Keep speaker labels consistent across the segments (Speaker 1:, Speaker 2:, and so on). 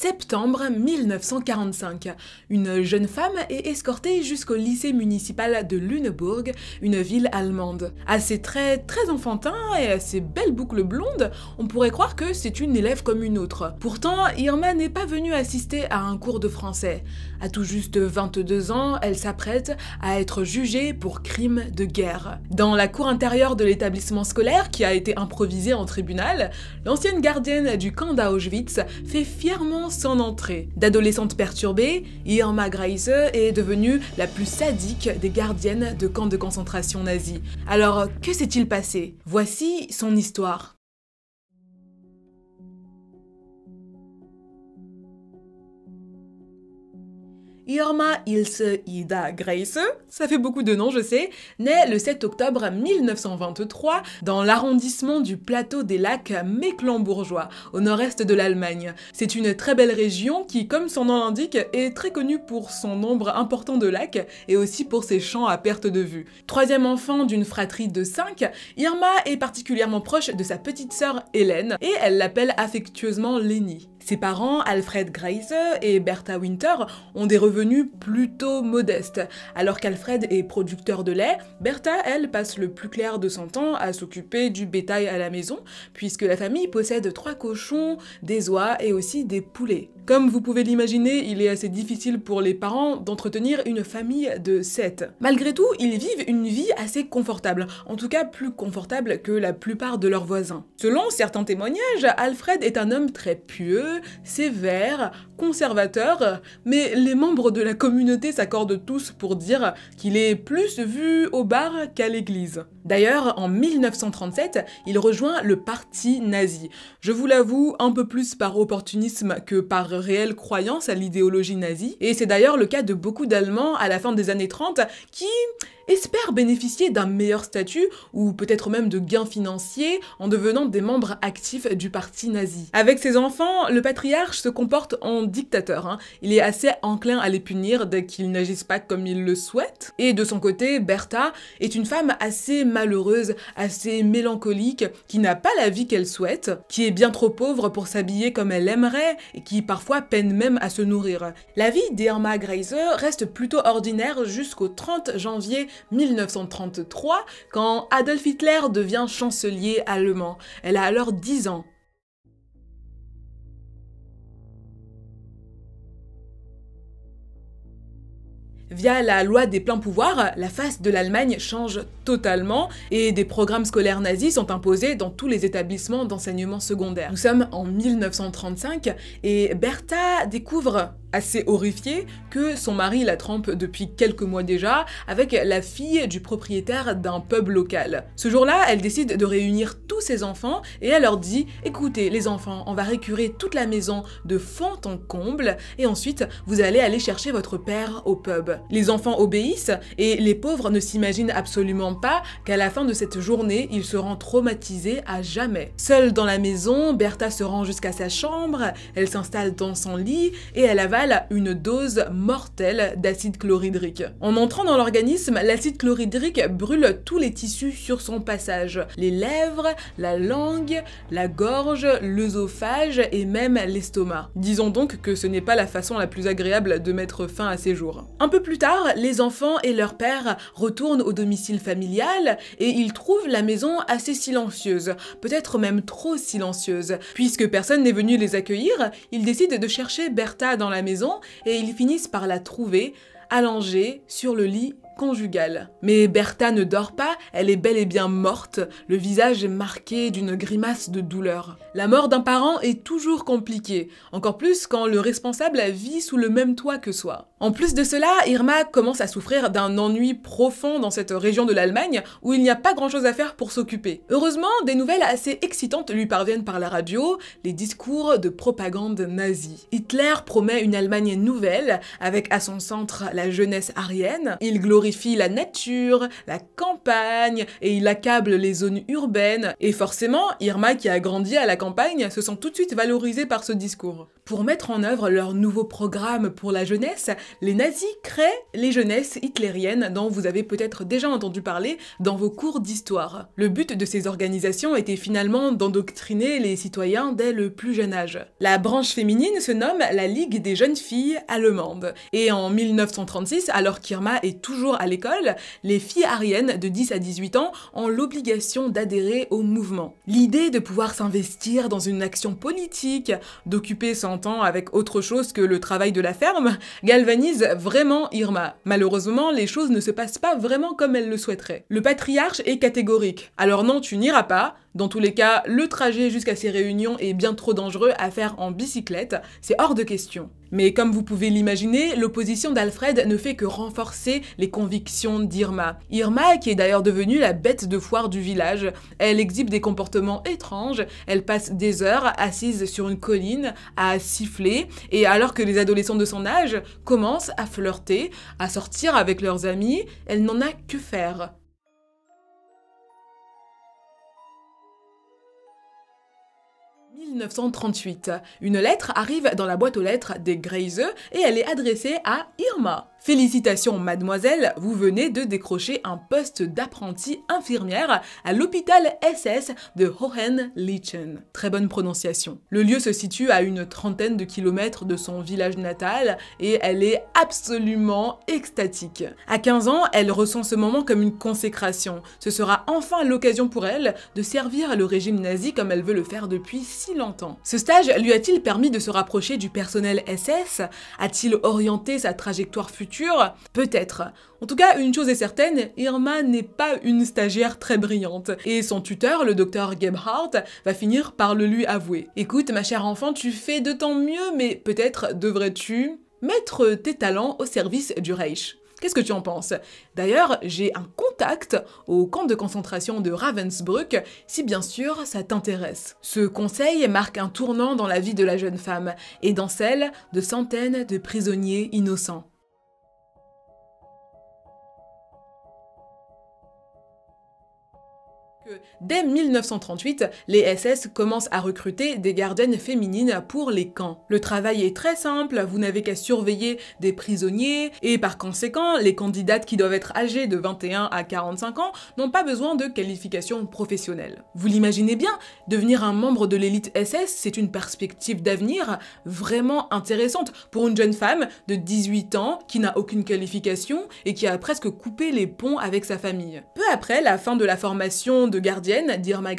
Speaker 1: Septembre 1945. Une jeune femme est escortée jusqu'au lycée municipal de Lüneburg, une ville allemande. À ses traits très enfantins et à ses belles boucles blondes, on pourrait croire que c'est une élève comme une autre. Pourtant, Irma n'est pas venue assister à un cours de français. À tout juste 22 ans, elle s'apprête à être jugée pour crime de guerre. Dans la cour intérieure de l'établissement scolaire, qui a été improvisé en tribunal, l'ancienne gardienne du camp d'Auschwitz fait fièrement son entrée. D'adolescente perturbée, Irma Greise est devenue la plus sadique des gardiennes de camps de concentration nazis. Alors, que s'est-il passé Voici son histoire. Irma Ilse Ida Grace, ça fait beaucoup de noms je sais, naît le 7 octobre 1923 dans l'arrondissement du plateau des lacs Mecklembourgeois, au nord-est de l'Allemagne. C'est une très belle région qui, comme son nom l'indique, est très connue pour son nombre important de lacs et aussi pour ses champs à perte de vue. Troisième enfant d'une fratrie de cinq, Irma est particulièrement proche de sa petite sœur Hélène et elle l'appelle affectueusement Lenny. Ses parents, Alfred Greiser et Bertha Winter, ont des revenus plutôt modestes. Alors qu'Alfred est producteur de lait, Bertha, elle, passe le plus clair de son temps à s'occuper du bétail à la maison, puisque la famille possède trois cochons, des oies et aussi des poulets. Comme vous pouvez l'imaginer, il est assez difficile pour les parents d'entretenir une famille de 7. Malgré tout, ils vivent une vie assez confortable, en tout cas plus confortable que la plupart de leurs voisins. Selon certains témoignages, Alfred est un homme très pieux, sévère, conservateur, mais les membres de la communauté s'accordent tous pour dire qu'il est plus vu au bar qu'à l'église. D'ailleurs, en 1937, il rejoint le parti nazi. Je vous l'avoue, un peu plus par opportunisme que par réelle croyance à l'idéologie nazie, et c'est d'ailleurs le cas de beaucoup d'Allemands à la fin des années 30 qui Espère bénéficier d'un meilleur statut ou peut-être même de gains financiers en devenant des membres actifs du parti nazi. Avec ses enfants, le patriarche se comporte en dictateur. Hein. Il est assez enclin à les punir dès qu'ils n'agissent pas comme il le souhaite. Et de son côté, Bertha est une femme assez malheureuse, assez mélancolique, qui n'a pas la vie qu'elle souhaite, qui est bien trop pauvre pour s'habiller comme elle aimerait et qui parfois peine même à se nourrir. La vie d'Irma Greiser reste plutôt ordinaire jusqu'au 30 janvier 1933 quand Adolf Hitler devient chancelier allemand. Elle a alors 10 ans. Via la loi des pleins pouvoirs, la face de l'Allemagne change totalement et des programmes scolaires nazis sont imposés dans tous les établissements d'enseignement secondaire. Nous sommes en 1935 et Bertha découvre assez horrifiée que son mari la trempe depuis quelques mois déjà avec la fille du propriétaire d'un pub local. Ce jour-là, elle décide de réunir tous ses enfants et elle leur dit "Écoutez les enfants, on va récurer toute la maison de fond en comble et ensuite vous allez aller chercher votre père au pub." Les enfants obéissent et les pauvres ne s'imaginent absolument pas qu'à la fin de cette journée, ils seront traumatisés à jamais. Seule dans la maison, Bertha se rend jusqu'à sa chambre, elle s'installe dans son lit et elle avale une dose mortelle d'acide chlorhydrique. En entrant dans l'organisme, l'acide chlorhydrique brûle tous les tissus sur son passage. Les lèvres, la langue, la gorge, l'œsophage et même l'estomac. Disons donc que ce n'est pas la façon la plus agréable de mettre fin à ses jours. Un peu plus tard, les enfants et leur père retournent au domicile familial et ils trouvent la maison assez silencieuse, peut-être même trop silencieuse. Puisque personne n'est venu les accueillir, ils décident de chercher Bertha dans la maison et ils finissent par la trouver allongée sur le lit conjugale. Mais Bertha ne dort pas, elle est bel et bien morte, le visage est marqué d'une grimace de douleur. La mort d'un parent est toujours compliquée, encore plus quand le responsable vit sous le même toit que soi. En plus de cela, Irma commence à souffrir d'un ennui profond dans cette région de l'Allemagne où il n'y a pas grand chose à faire pour s'occuper. Heureusement, des nouvelles assez excitantes lui parviennent par la radio, les discours de propagande nazie. Hitler promet une Allemagne nouvelle, avec à son centre la jeunesse arienne. Il glorifie la nature, la campagne, et il accable les zones urbaines. Et forcément, Irma qui a grandi à la campagne se sent tout de suite valorisée par ce discours. Pour mettre en œuvre leur nouveau programme pour la jeunesse, les nazis créent les jeunesses hitlériennes dont vous avez peut-être déjà entendu parler dans vos cours d'histoire. Le but de ces organisations était finalement d'endoctriner les citoyens dès le plus jeune âge. La branche féminine se nomme la Ligue des jeunes filles allemandes. Et en 1936, alors qu'Irma est toujours à l'école, les filles ariennes de 10 à 18 ans ont l'obligation d'adhérer au mouvement. L'idée de pouvoir s'investir dans une action politique, d'occuper son temps avec autre chose que le travail de la ferme, galvanise vraiment Irma. Malheureusement, les choses ne se passent pas vraiment comme elle le souhaiterait. Le patriarche est catégorique. Alors non, tu n'iras pas, dans tous les cas, le trajet jusqu'à ces réunions est bien trop dangereux à faire en bicyclette, c'est hors de question. Mais comme vous pouvez l'imaginer, l'opposition d'Alfred ne fait que renforcer les convictions d'Irma. Irma, qui est d'ailleurs devenue la bête de foire du village, elle exhibe des comportements étranges, elle passe des heures assise sur une colline à siffler, et alors que les adolescents de son âge commencent à flirter, à sortir avec leurs amis, elle n'en a que faire. 1938. Une lettre arrive dans la boîte aux lettres des Greyseux et elle est adressée à Irma. Félicitations mademoiselle, vous venez de décrocher un poste d'apprenti infirmière à l'hôpital SS de Hohenlichen. Très bonne prononciation. Le lieu se situe à une trentaine de kilomètres de son village natal et elle est absolument extatique. À 15 ans, elle ressent ce moment comme une consécration. Ce sera enfin l'occasion pour elle de servir le régime nazi comme elle veut le faire depuis si longtemps. Ce stage lui a-t-il permis de se rapprocher du personnel SS A-t-il orienté sa trajectoire future Peut-être. En tout cas, une chose est certaine, Irma n'est pas une stagiaire très brillante. Et son tuteur, le docteur Gebhardt, va finir par le lui avouer. Écoute, ma chère enfant, tu fais de ton mieux, mais peut-être devrais-tu mettre tes talents au service du Reich. Qu'est-ce que tu en penses D'ailleurs, j'ai un contact au camp de concentration de Ravensbrück, si bien sûr ça t'intéresse. Ce conseil marque un tournant dans la vie de la jeune femme et dans celle de centaines de prisonniers innocents. Dès 1938, les SS commencent à recruter des gardiennes féminines pour les camps. Le travail est très simple, vous n'avez qu'à surveiller des prisonniers et par conséquent, les candidates qui doivent être âgées de 21 à 45 ans n'ont pas besoin de qualifications professionnelles. Vous l'imaginez bien, devenir un membre de l'élite SS, c'est une perspective d'avenir vraiment intéressante pour une jeune femme de 18 ans qui n'a aucune qualification et qui a presque coupé les ponts avec sa famille. Peu après la fin de la formation de gardienne, Guardian, Dirma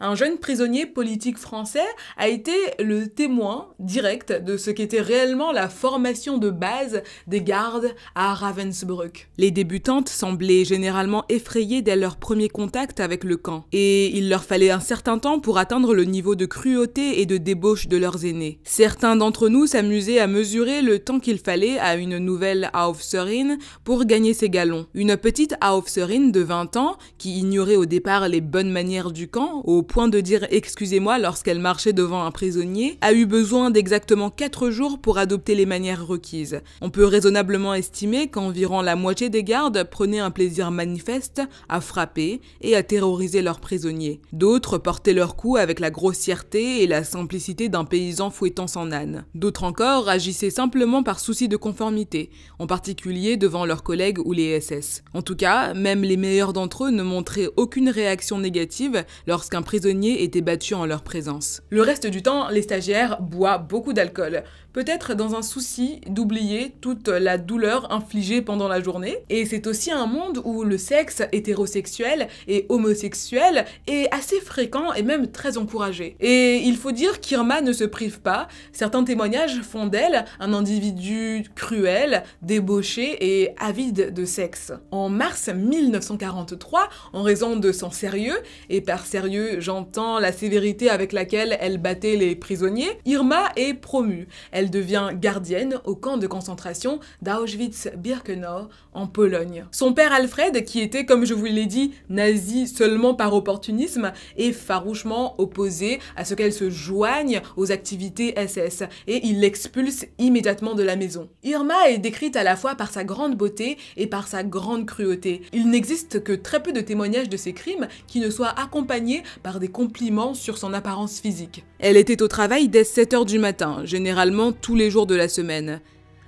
Speaker 1: un jeune prisonnier politique français, a été le témoin direct de ce qu'était réellement la formation de base des gardes à Ravensbrück. Les débutantes semblaient généralement effrayées dès leur premier contact avec le camp, et il leur fallait un certain temps pour atteindre le niveau de cruauté et de débauche de leurs aînés. Certains d'entre nous s'amusaient à mesurer le temps qu'il fallait à une nouvelle Aufserin pour gagner ses galons. Une petite Aufserin de 20 ans, qui ignorait au départ les bonnes manières du camp, au point de dire excusez-moi lorsqu'elle marchait devant un prisonnier, a eu besoin d'exactement quatre jours pour adopter les manières requises. On peut raisonnablement estimer qu'environ la moitié des gardes prenaient un plaisir manifeste à frapper et à terroriser leurs prisonniers. D'autres portaient leurs coups avec la grossièreté et la simplicité d'un paysan fouettant son âne. D'autres encore agissaient simplement par souci de conformité, en particulier devant leurs collègues ou les SS. En tout cas, même les meilleurs d'entre eux ne montraient aucune réaction réactions négative lorsqu'un prisonnier était battu en leur présence. Le reste du temps, les stagiaires boivent beaucoup d'alcool peut-être dans un souci d'oublier toute la douleur infligée pendant la journée. Et c'est aussi un monde où le sexe hétérosexuel et homosexuel est assez fréquent et même très encouragé. Et il faut dire qu'Irma ne se prive pas, certains témoignages font d'elle un individu cruel, débauché et avide de sexe. En mars 1943, en raison de son sérieux, et par sérieux j'entends la sévérité avec laquelle elle battait les prisonniers, Irma est promue. Elle devient gardienne au camp de concentration d'Auschwitz-Birkenau en Pologne. Son père Alfred, qui était, comme je vous l'ai dit, nazi seulement par opportunisme, est farouchement opposé à ce qu'elle se joigne aux activités SS et il l'expulse immédiatement de la maison. Irma est décrite à la fois par sa grande beauté et par sa grande cruauté. Il n'existe que très peu de témoignages de ses crimes qui ne soient accompagnés par des compliments sur son apparence physique. Elle était au travail dès 7 heures du matin, généralement tous les jours de la semaine.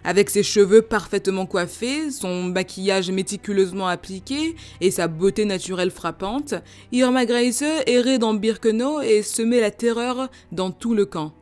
Speaker 1: Avec ses cheveux parfaitement coiffés, son maquillage méticuleusement appliqué et sa beauté naturelle frappante, Irma Grace errait dans Birkenau et semait la terreur dans tout le camp.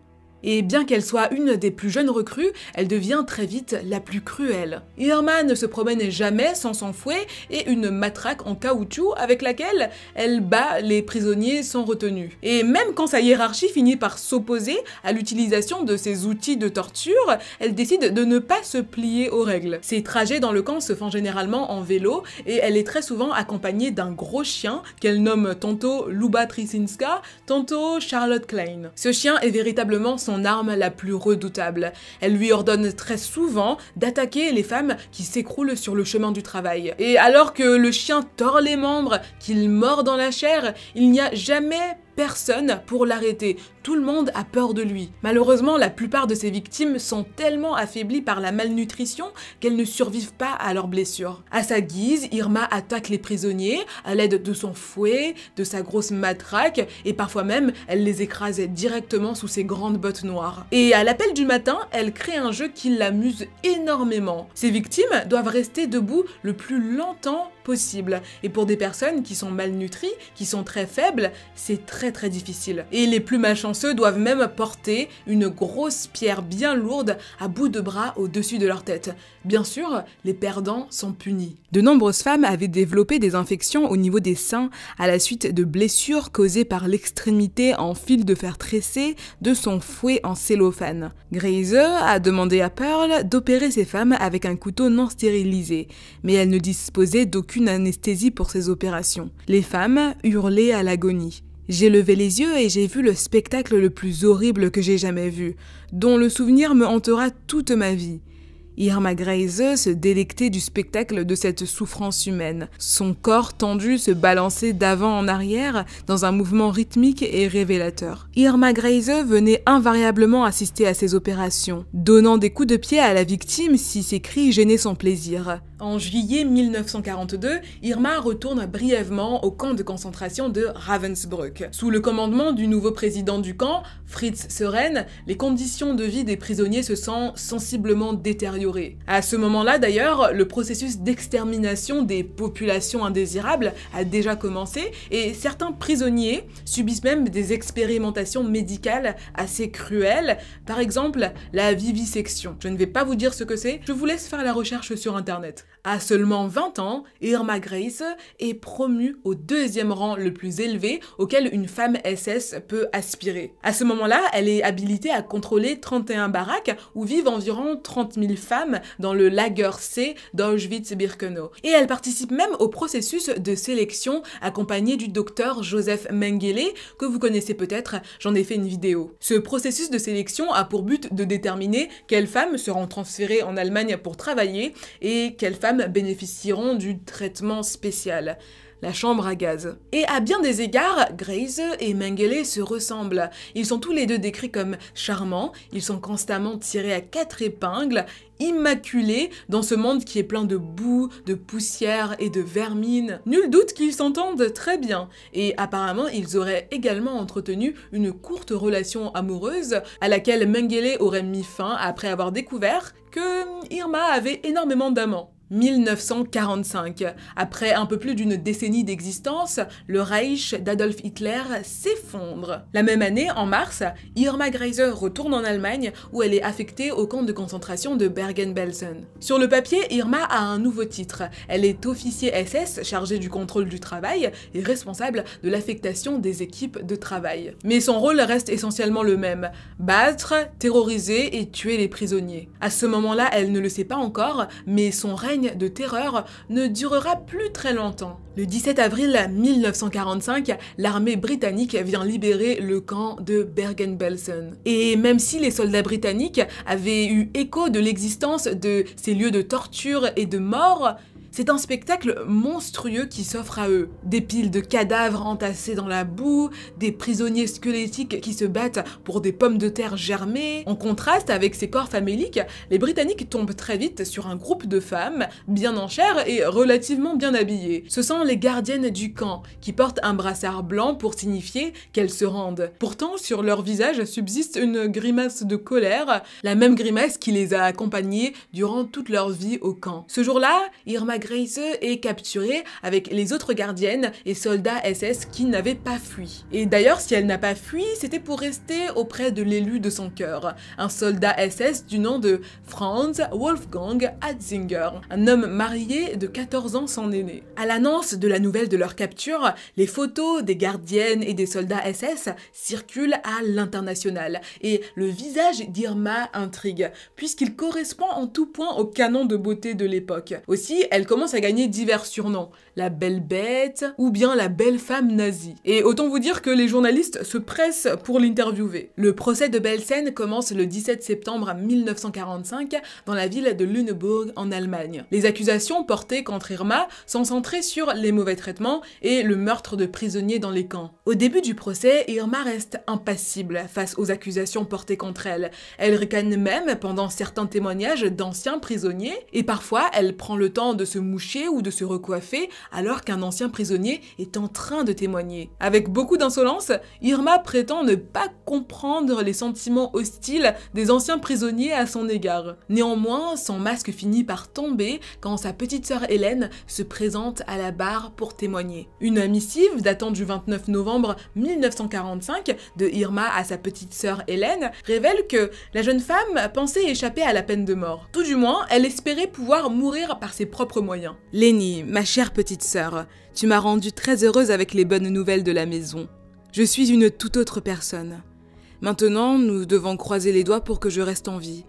Speaker 1: Et bien qu'elle soit une des plus jeunes recrues, elle devient très vite la plus cruelle. Irma ne se promène jamais sans son fouet et une matraque en caoutchouc avec laquelle elle bat les prisonniers sans retenue. Et même quand sa hiérarchie finit par s'opposer à l'utilisation de ses outils de torture, elle décide de ne pas se plier aux règles. Ses trajets dans le camp se font généralement en vélo et elle est très souvent accompagnée d'un gros chien qu'elle nomme tantôt Luba Trisinska, tantôt Charlotte Klein. Ce chien est véritablement son arme la plus redoutable. Elle lui ordonne très souvent d'attaquer les femmes qui s'écroulent sur le chemin du travail. Et alors que le chien tord les membres, qu'il mord dans la chair, il n'y a jamais personne pour l'arrêter. Tout le monde a peur de lui. Malheureusement, la plupart de ses victimes sont tellement affaiblies par la malnutrition qu'elles ne survivent pas à leurs blessures. À sa guise, Irma attaque les prisonniers à l'aide de son fouet, de sa grosse matraque et parfois même elle les écrase directement sous ses grandes bottes noires. Et à l'appel du matin, elle crée un jeu qui l'amuse énormément. Ses victimes doivent rester debout le plus longtemps possible. Et pour des personnes qui sont malnutries, qui sont très faibles, c'est très très difficile. Et les plus malchanceux doivent même porter une grosse pierre bien lourde à bout de bras au-dessus de leur tête. Bien sûr, les perdants sont punis. De nombreuses femmes avaient développé des infections au niveau des seins à la suite de blessures causées par l'extrémité en fil de fer tressé de son fouet en cellophane. Grazer a demandé à Pearl d'opérer ces femmes avec un couteau non stérilisé, mais elle ne disposait d'aucune une anesthésie pour ces opérations. Les femmes hurlaient à l'agonie. J'ai levé les yeux et j'ai vu le spectacle le plus horrible que j'ai jamais vu, dont le souvenir me hantera toute ma vie. Irma Greise se délectait du spectacle de cette souffrance humaine. Son corps tendu se balançait d'avant en arrière dans un mouvement rythmique et révélateur. Irma Greise venait invariablement assister à ces opérations, donnant des coups de pied à la victime si ses cris gênaient son plaisir. En juillet 1942, Irma retourne brièvement au camp de concentration de Ravensbrück. Sous le commandement du nouveau président du camp, Fritz Seren, les conditions de vie des prisonniers se sont sensiblement détériorées. À ce moment-là d'ailleurs, le processus d'extermination des populations indésirables a déjà commencé et certains prisonniers subissent même des expérimentations médicales assez cruelles, par exemple la vivisection. Je ne vais pas vous dire ce que c'est, je vous laisse faire la recherche sur internet. À seulement 20 ans, Irma Grace est promue au deuxième rang le plus élevé auquel une femme SS peut aspirer. À ce moment-là, elle est habilitée à contrôler 31 baraques où vivent environ 30 000 femmes dans le Lager C d'Auschwitz-Birkenau. Et elle participe même au processus de sélection accompagnée du docteur Joseph Mengele, que vous connaissez peut-être, j'en ai fait une vidéo. Ce processus de sélection a pour but de déterminer quelles femmes seront transférées en Allemagne pour travailler et quelles femmes bénéficieront du traitement spécial, la chambre à gaz. Et à bien des égards, Grace et Mengele se ressemblent. Ils sont tous les deux décrits comme charmants, ils sont constamment tirés à quatre épingles, immaculés dans ce monde qui est plein de boue, de poussière et de vermine. Nul doute qu'ils s'entendent très bien, et apparemment ils auraient également entretenu une courte relation amoureuse à laquelle Mengele aurait mis fin après avoir découvert que Irma avait énormément d'amants. 1945. Après un peu plus d'une décennie d'existence, le Reich d'Adolf Hitler s'effondre. La même année, en mars, Irma Greiser retourne en Allemagne où elle est affectée au camp de concentration de Bergen-Belsen. Sur le papier, Irma a un nouveau titre. Elle est officier SS chargée du contrôle du travail et responsable de l'affectation des équipes de travail. Mais son rôle reste essentiellement le même, battre, terroriser et tuer les prisonniers. À ce moment-là, elle ne le sait pas encore, mais son rêve de terreur ne durera plus très longtemps. Le 17 avril 1945, l'armée britannique vient libérer le camp de Bergen-Belsen. Et même si les soldats britanniques avaient eu écho de l'existence de ces lieux de torture et de mort, c'est un spectacle monstrueux qui s'offre à eux. Des piles de cadavres entassés dans la boue, des prisonniers squelettiques qui se battent pour des pommes de terre germées. En contraste avec ces corps faméliques, les Britanniques tombent très vite sur un groupe de femmes bien en chair et relativement bien habillées. Ce sont les gardiennes du camp qui portent un brassard blanc pour signifier qu'elles se rendent. Pourtant, sur leur visage subsiste une grimace de colère, la même grimace qui les a accompagnées durant toute leur vie au camp. Ce jour-là, Irma Grace est capturée avec les autres gardiennes et soldats SS qui n'avaient pas fui. Et d'ailleurs, si elle n'a pas fui, c'était pour rester auprès de l'élu de son cœur, un soldat SS du nom de Franz Wolfgang Hatzinger, un homme marié de 14 ans sans aîné. À l'annonce de la nouvelle de leur capture, les photos des gardiennes et des soldats SS circulent à l'international et le visage d'Irma intrigue, puisqu'il correspond en tout point au canon de beauté de l'époque. Aussi, elle commence à gagner divers surnoms, la belle bête ou bien la belle femme nazie. Et autant vous dire que les journalistes se pressent pour l'interviewer. Le procès de Belsen commence le 17 septembre 1945 dans la ville de Lüneburg en Allemagne. Les accusations portées contre Irma sont centrées sur les mauvais traitements et le meurtre de prisonniers dans les camps. Au début du procès, Irma reste impassible face aux accusations portées contre elle. Elle ricane même pendant certains témoignages d'anciens prisonniers et parfois elle prend le temps de se moucher ou de se recoiffer alors qu'un ancien prisonnier est en train de témoigner. Avec beaucoup d'insolence, Irma prétend ne pas comprendre les sentiments hostiles des anciens prisonniers à son égard. Néanmoins, son masque finit par tomber quand sa petite sœur Hélène se présente à la barre pour témoigner. Une missive datant du 29 novembre 1945 de Irma à sa petite sœur Hélène révèle que la jeune femme pensait échapper à la peine de mort. Tout du moins, elle espérait pouvoir mourir par ses propres moyen. Lenny, ma chère petite sœur, tu m'as rendue très heureuse avec les bonnes nouvelles de la maison. Je suis une toute autre personne. Maintenant, nous devons croiser les doigts pour que je reste en vie.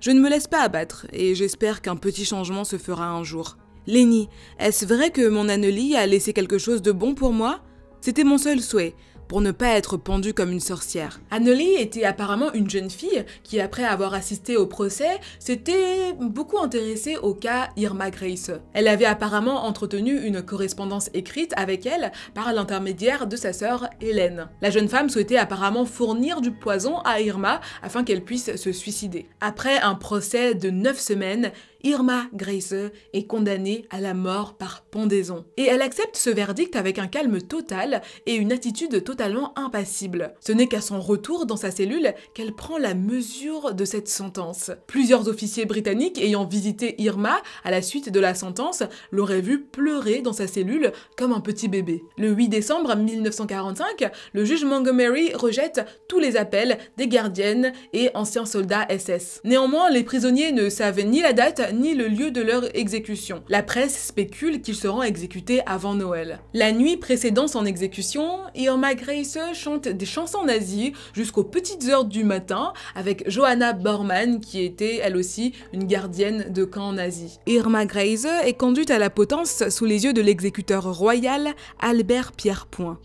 Speaker 1: Je ne me laisse pas abattre et j'espère qu'un petit changement se fera un jour. Lenny, est-ce vrai que mon Annelie a laissé quelque chose de bon pour moi C'était mon seul souhait, pour ne pas être pendue comme une sorcière. Annelie était apparemment une jeune fille qui, après avoir assisté au procès, s'était beaucoup intéressée au cas Irma Grace. Elle avait apparemment entretenu une correspondance écrite avec elle par l'intermédiaire de sa sœur Hélène. La jeune femme souhaitait apparemment fournir du poison à Irma afin qu'elle puisse se suicider. Après un procès de 9 semaines, Irma Grace est condamnée à la mort par pendaison. Et elle accepte ce verdict avec un calme total et une attitude totalement impassible. Ce n'est qu'à son retour dans sa cellule qu'elle prend la mesure de cette sentence. Plusieurs officiers britanniques ayant visité Irma à la suite de la sentence l'auraient vue pleurer dans sa cellule comme un petit bébé. Le 8 décembre 1945, le juge Montgomery rejette tous les appels des gardiennes et anciens soldats SS. Néanmoins, les prisonniers ne savent ni la date ni le lieu de leur exécution. La presse spécule qu'ils seront exécutés avant Noël. La nuit précédant son exécution, Irma Greise chante des chansons nazies jusqu'aux petites heures du matin avec Johanna Bormann qui était elle aussi une gardienne de camp nazi. Irma Greise est conduite à la potence sous les yeux de l'exécuteur royal Albert Pierrepoint.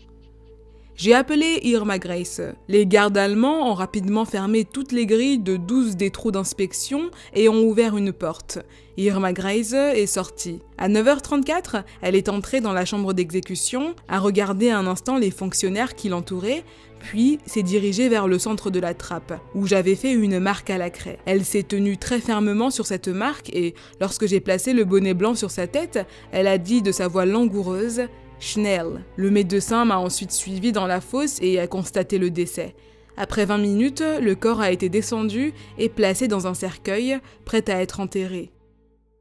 Speaker 1: J'ai appelé Irma Grace. Les gardes allemands ont rapidement fermé toutes les grilles de 12 des trous d'inspection et ont ouvert une porte. Irma Grace est sortie. À 9h34, elle est entrée dans la chambre d'exécution, a regardé un instant les fonctionnaires qui l'entouraient, puis s'est dirigée vers le centre de la trappe, où j'avais fait une marque à la craie. Elle s'est tenue très fermement sur cette marque et, lorsque j'ai placé le bonnet blanc sur sa tête, elle a dit de sa voix langoureuse Schnell. Le médecin m'a ensuite suivi dans la fosse et a constaté le décès. Après 20 minutes, le corps a été descendu et placé dans un cercueil, prêt à être enterré.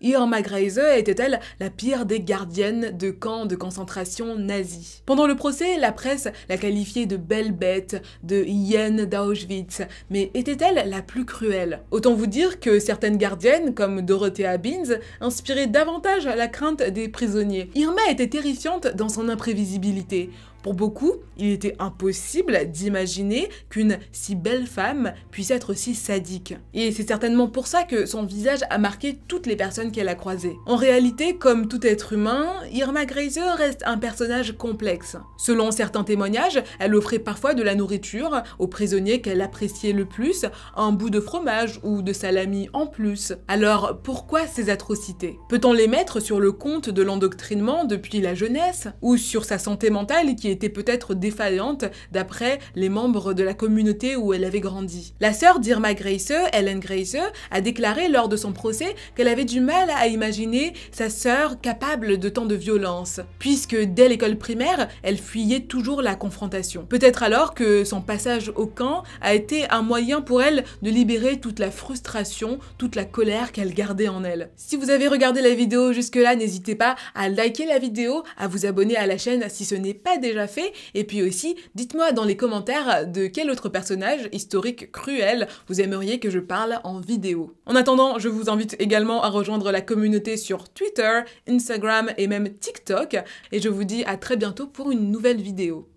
Speaker 1: Irma Greise était-elle la pire des gardiennes de camps de concentration nazis Pendant le procès, la presse la qualifiait de belle bête, de hyène d'Auschwitz, mais était-elle la plus cruelle Autant vous dire que certaines gardiennes, comme Dorothea Binz, inspiraient davantage la crainte des prisonniers. Irma était terrifiante dans son imprévisibilité. Pour beaucoup, il était impossible d'imaginer qu'une si belle femme puisse être si sadique. Et c'est certainement pour ça que son visage a marqué toutes les personnes qu'elle a croisées. En réalité, comme tout être humain, Irma Grazer reste un personnage complexe. Selon certains témoignages, elle offrait parfois de la nourriture aux prisonniers qu'elle appréciait le plus, un bout de fromage ou de salami en plus. Alors pourquoi ces atrocités Peut-on les mettre sur le compte de l'endoctrinement depuis la jeunesse ou sur sa santé mentale qui était peut-être défaillante d'après les membres de la communauté où elle avait grandi. La sœur d'Irma Grace, Ellen Grace, a déclaré lors de son procès qu'elle avait du mal à imaginer sa sœur capable de tant de violence, puisque dès l'école primaire, elle fuyait toujours la confrontation. Peut-être alors que son passage au camp a été un moyen pour elle de libérer toute la frustration, toute la colère qu'elle gardait en elle. Si vous avez regardé la vidéo jusque-là, n'hésitez pas à liker la vidéo, à vous abonner à la chaîne si ce n'est pas déjà fait. Et puis aussi, dites-moi dans les commentaires euh, de quel autre personnage historique cruel vous aimeriez que je parle en vidéo. En attendant, je vous invite également à rejoindre la communauté sur Twitter, Instagram et même TikTok. Et je vous dis à très bientôt pour une nouvelle vidéo.